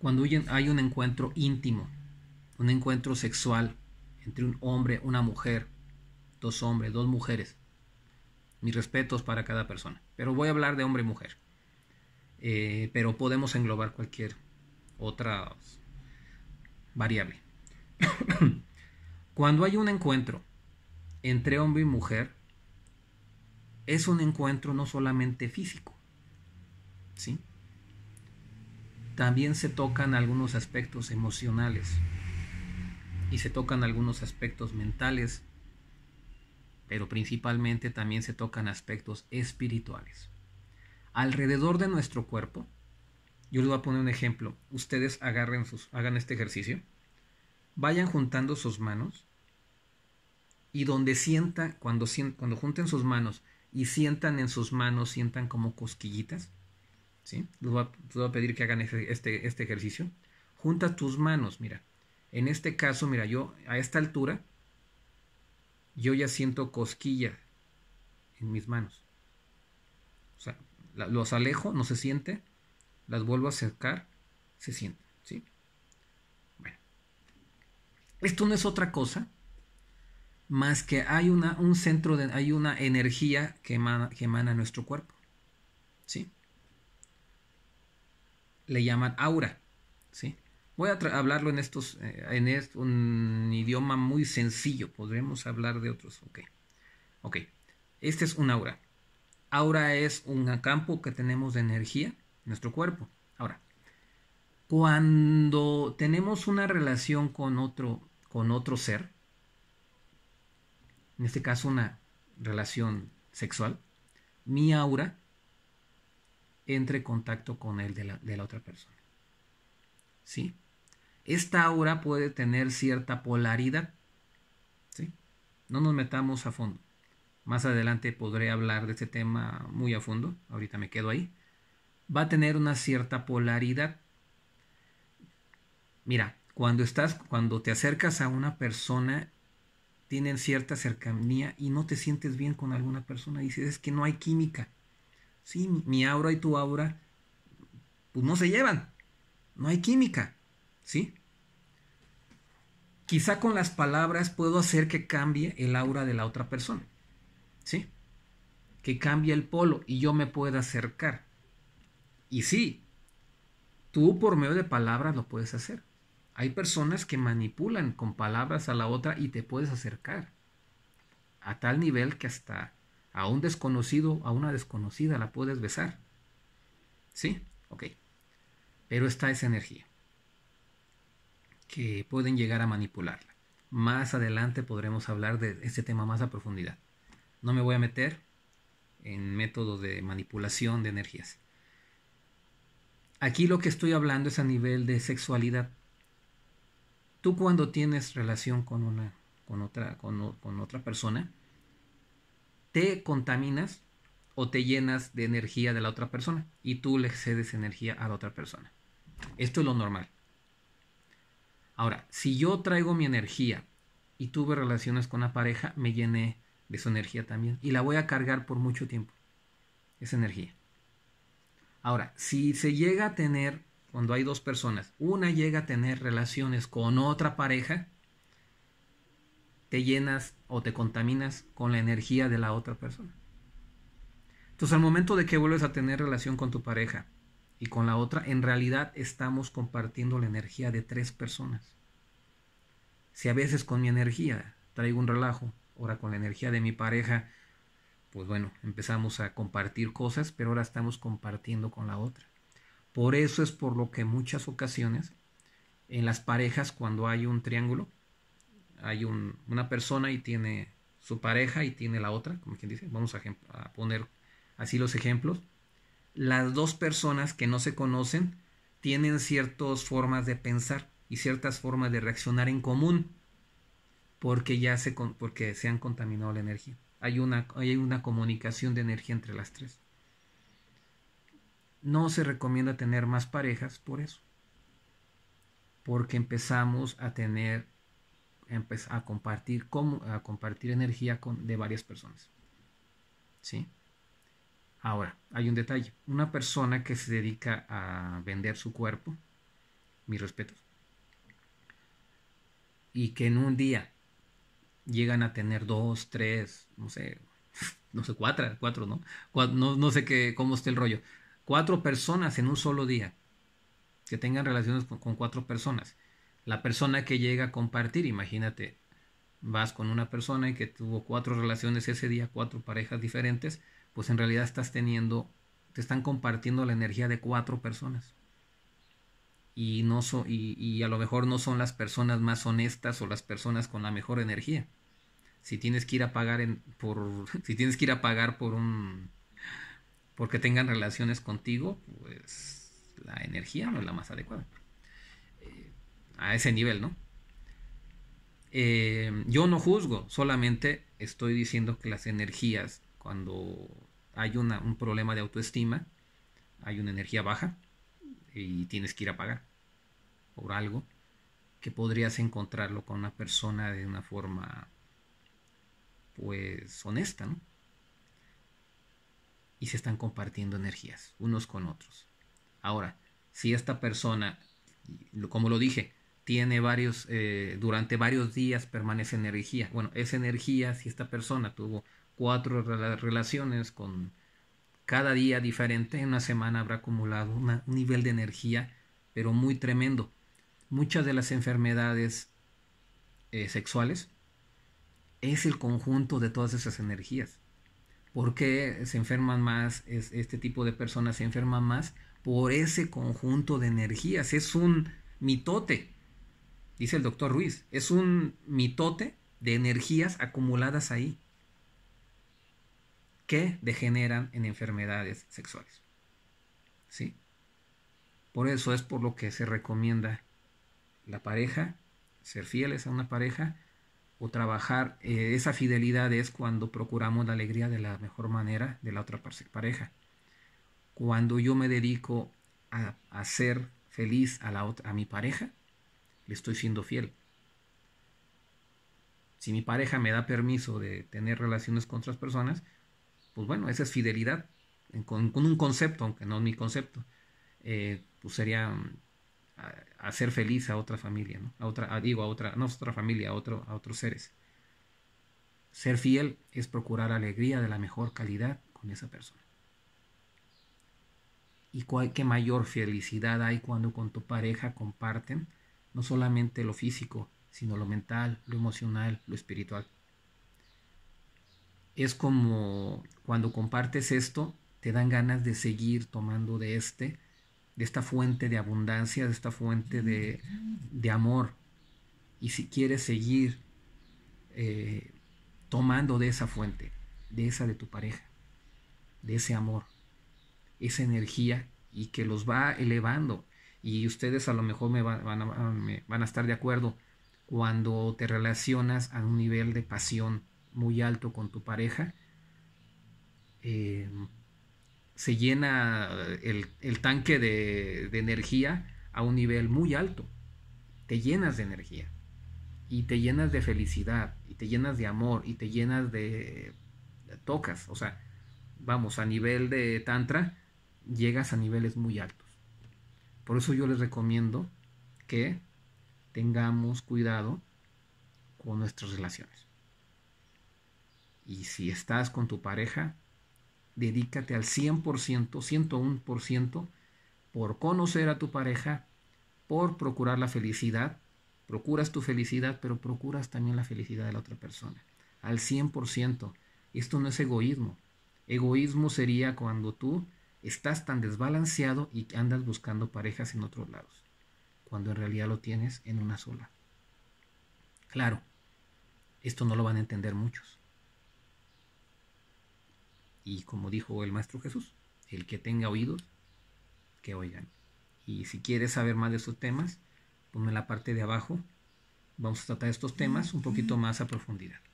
cuando hay un encuentro íntimo, un encuentro sexual entre un hombre, una mujer, dos hombres, dos mujeres. Mis respetos para cada persona. Pero voy a hablar de hombre y mujer. Eh, pero podemos englobar cualquier otra variable. cuando hay un encuentro entre hombre y mujer, es un encuentro no solamente físico, ¿sí? también se tocan algunos aspectos emocionales y se tocan algunos aspectos mentales, pero principalmente también se tocan aspectos espirituales. Alrededor de nuestro cuerpo, yo les voy a poner un ejemplo, ustedes agarren sus, hagan este ejercicio, vayan juntando sus manos y donde sienta, cuando, cuando junten sus manos y sientan en sus manos, sientan como cosquillitas, ¿sí? Les voy, a, pedir que hagan este, este, este, ejercicio. Junta tus manos, mira. En este caso, mira, yo a esta altura, yo ya siento cosquilla en mis manos. O sea, los alejo, no se siente, las vuelvo a acercar, se siente, ¿sí? Bueno. Esto no es otra cosa más que hay una, un centro, de, hay una energía que emana, que emana nuestro cuerpo, ¿sí? le llaman aura. ¿sí? Voy a hablarlo en, estos, eh, en un idioma muy sencillo. Podremos hablar de otros. Ok. Ok. Este es un aura. Aura es un campo que tenemos de energía nuestro cuerpo. Ahora, cuando tenemos una relación con otro, con otro ser, en este caso una relación sexual, mi aura entre contacto con el de la, de la otra persona. ¿Sí? Esta aura puede tener cierta polaridad. ¿Sí? No nos metamos a fondo. Más adelante podré hablar de este tema muy a fondo. Ahorita me quedo ahí. Va a tener una cierta polaridad. Mira, cuando estás, cuando te acercas a una persona, tienen cierta cercanía y no te sientes bien con alguna persona. Y Dices, que no hay química. Sí, mi aura y tu aura, pues no se llevan. No hay química, ¿sí? Quizá con las palabras puedo hacer que cambie el aura de la otra persona, ¿sí? Que cambie el polo y yo me pueda acercar. Y sí, tú por medio de palabras lo puedes hacer. Hay personas que manipulan con palabras a la otra y te puedes acercar a tal nivel que hasta a un desconocido, a una desconocida la puedes besar. ¿Sí? Ok. Pero está esa energía que pueden llegar a manipularla. Más adelante podremos hablar de este tema más a profundidad. No me voy a meter en métodos de manipulación de energías. Aquí lo que estoy hablando es a nivel de sexualidad. Tú cuando tienes relación con una con otra con otra persona, te contaminas o te llenas de energía de la otra persona y tú le cedes energía a la otra persona. Esto es lo normal. Ahora, si yo traigo mi energía y tuve relaciones con una pareja, me llené de su energía también y la voy a cargar por mucho tiempo. Esa energía. Ahora, si se llega a tener, cuando hay dos personas, una llega a tener relaciones con otra pareja, te llenas o te contaminas con la energía de la otra persona. Entonces al momento de que vuelves a tener relación con tu pareja y con la otra, en realidad estamos compartiendo la energía de tres personas. Si a veces con mi energía traigo un relajo, ahora con la energía de mi pareja, pues bueno, empezamos a compartir cosas, pero ahora estamos compartiendo con la otra. Por eso es por lo que muchas ocasiones en las parejas cuando hay un triángulo, hay una persona y tiene su pareja y tiene la otra, como quien dice, vamos a, a poner así los ejemplos, las dos personas que no se conocen tienen ciertas formas de pensar y ciertas formas de reaccionar en común porque ya se, porque se han contaminado la energía. Hay una, hay una comunicación de energía entre las tres. No se recomienda tener más parejas por eso. Porque empezamos a tener empezar a compartir, como, a compartir energía con, de varias personas. ¿Sí? Ahora, hay un detalle. Una persona que se dedica a vender su cuerpo, mi respeto, y que en un día llegan a tener dos, tres, no sé, no sé, cuatro, cuatro, ¿no? no, sé qué, cómo esté el rollo. Cuatro personas en un solo día, que tengan relaciones con cuatro personas la persona que llega a compartir, imagínate, vas con una persona y que tuvo cuatro relaciones ese día, cuatro parejas diferentes, pues en realidad estás teniendo, te están compartiendo la energía de cuatro personas. Y, no y, y a lo mejor no son las personas más honestas o las personas con la mejor energía. Si tienes que ir a pagar en, por, si tienes que ir a pagar por un, porque tengan relaciones contigo, pues la energía no es la más adecuada a ese nivel, ¿no? Eh, yo no juzgo, solamente estoy diciendo que las energías, cuando hay un problema de autoestima, hay una energía baja y tienes que ir a pagar por algo que podrías encontrarlo con una persona de una forma pues honesta, ¿no? Y se están compartiendo energías unos con otros. Ahora, si esta persona, como lo dije, tiene varios, eh, durante varios días permanece energía. Bueno, esa energía, si esta persona tuvo cuatro relaciones con cada día diferente, en una semana habrá acumulado un nivel de energía, pero muy tremendo. Muchas de las enfermedades eh, sexuales es el conjunto de todas esas energías. ¿Por qué se enferman más? Es, este tipo de personas se enferman más por ese conjunto de energías. Es un mitote dice el doctor Ruiz, es un mitote de energías acumuladas ahí que degeneran en enfermedades sexuales. ¿Sí? Por eso es por lo que se recomienda la pareja, ser fieles a una pareja o trabajar. Eh, esa fidelidad es cuando procuramos la alegría de la mejor manera de la otra pareja. Cuando yo me dedico a hacer feliz a, la, a mi pareja, estoy siendo fiel. Si mi pareja me da permiso de tener relaciones con otras personas, pues bueno, esa es fidelidad, con, un concepto, aunque no es mi concepto, eh, pues sería mm, hacer feliz a otra familia, A otra, digo, a otra, no a otra familia, a, otro, a otros seres. Ser fiel es procurar alegría de la mejor calidad con esa persona. ¿Y cuál, qué mayor felicidad hay cuando con tu pareja comparten no solamente lo físico, sino lo mental, lo emocional, lo espiritual. Es como cuando compartes esto, te dan ganas de seguir tomando de este, de esta fuente de abundancia, de esta fuente de, amor. Y si quieres seguir eh, tomando de esa fuente, de esa de tu pareja, de ese amor, esa energía y que los va elevando y ustedes a lo mejor ah, me van, a, estar de acuerdo, cuando te relacionas a un nivel de pasión muy alto con tu pareja, eh, se llena el, tanque de, energía a un nivel muy alto. Te llenas de energía y te llenas de felicidad y te llenas de amor y te llenas de tocas. O sea, vamos, a nivel de tantra llegas a niveles muy altos. Por eso yo les recomiendo que tengamos cuidado con nuestras relaciones. Y si estás con tu pareja, dedícate al 100%, 101% por conocer a tu pareja, por procurar la felicidad. Procuras tu felicidad, pero procuras también la felicidad de la otra persona. Al 100%. Esto no es egoísmo. Egoísmo sería cuando tú estás tan desbalanceado y andas buscando parejas en otros lados, cuando en realidad lo tienes en una sola. Claro, esto no lo van a entender muchos. Y como dijo el Maestro Jesús, el que tenga oídos, que oigan. Y si quieres saber más de estos temas, ponme en la parte de abajo. Vamos a tratar estos temas un poquito más a profundidad.